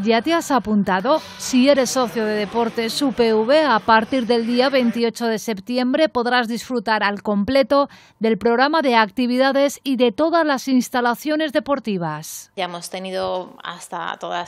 ¿Ya te has apuntado? Si eres socio de Deportes UPV, a partir del día 28 de septiembre podrás disfrutar al completo del programa de actividades y de todas las instalaciones deportivas. Ya hemos tenido hasta toda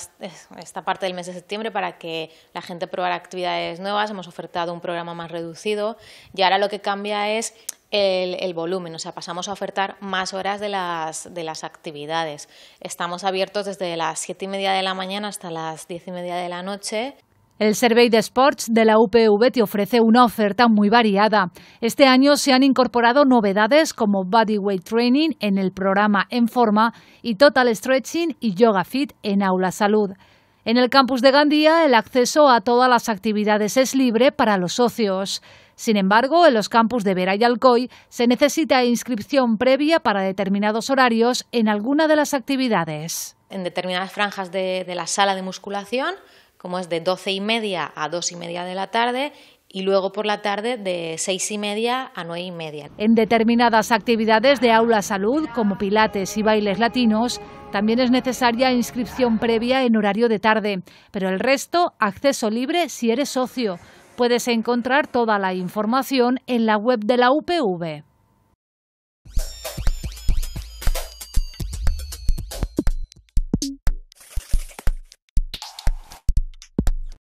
esta parte del mes de septiembre para que la gente probara actividades nuevas, hemos ofertado un programa más reducido y ahora lo que cambia es el, volumen, o sea, pasamos a ofertar más horas de las, de las actividades. Estamos abiertos desde las 7 y media de la mañana hasta las 10 y media de la noche. El Survey de Sports de la UPV te ofrece una oferta muy variada. Este año se han incorporado novedades como Bodyweight Training en el programa En Forma y Total Stretching y Yoga Fit en Aula Salud. En el campus de Gandía, el acceso a todas las actividades es libre para los socios. Sin embargo, en los campus de Vera y Alcoy se necesita inscripción previa para determinados horarios en alguna de las actividades. En determinadas franjas de, la sala de musculación, como es de 12 y media a 2 y media de la tarde y luego por la tarde de seis y media a nueve y media. En determinadas actividades de aula salud, como pilates y bailes latinos, también es necesaria inscripción previa en horario de tarde, pero el resto acceso libre si eres socio. Puedes encontrar toda la información en la web de la UPV.